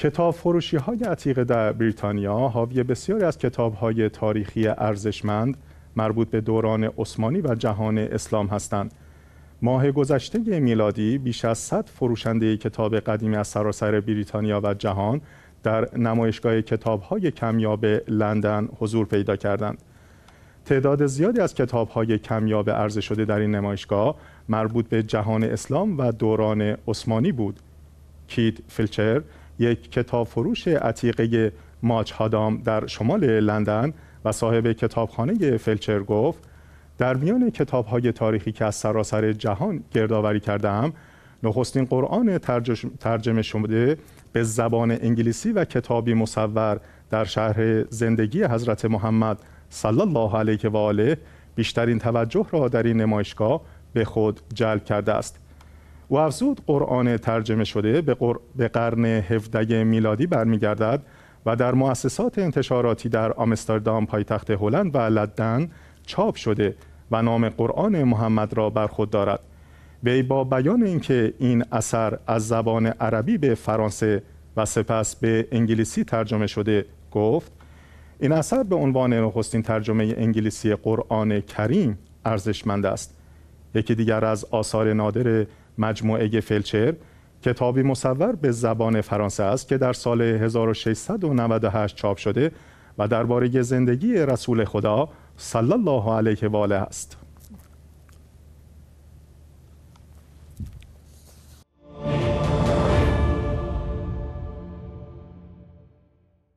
کتاب فروشی های عتیقه در بریتانیا حاوی بسیاری از کتاب های تاریخی ارزشمند مربوط به دوران عثمانی و جهان اسلام هستند. ماه گذشته میلادی بیش از 100 فروشنده کتاب قدیمی از سراسر بریتانیا و جهان در نمایشگاه کتاب های کمیاب لندن حضور پیدا کردند. تعداد زیادی از کتاب های کمیاب عرضه شده در این نمایشگاه مربوط به جهان اسلام و دوران عثمانی بود. کیت فلچر یک کتاب فروش عتیقه ماچ هادام در شمال لندن و صاحب کتابخانه فلچر گفت در میان کتاب های تاریخی که از سراسر جهان گردآوری کردم نخستین قرآن ترجمه شده به زبان انگلیسی و کتابی مصور در شهر زندگی حضرت محمد صلی الله علیه و آله بیشترین توجه را در این نمایشگاه به خود جلب کرده است و افزود قرآن ترجمه شده به, قرن هفده میلادی برمیگردد و در مؤسسات انتشاراتی در آمستردام پایتخت هلند و لدن چاپ شده و نام قرآن محمد را بر خود دارد وی با بیان اینکه این اثر از زبان عربی به فرانسه و سپس به انگلیسی ترجمه شده گفت این اثر به عنوان نخستین ترجمه انگلیسی قرآن کریم ارزشمند است یکی دیگر از آثار نادر مجموعه فلچر کتابی مصور به زبان فرانسه است که در سال 1698 چاپ شده و درباره زندگی رسول خدا صلی الله علیه و آله است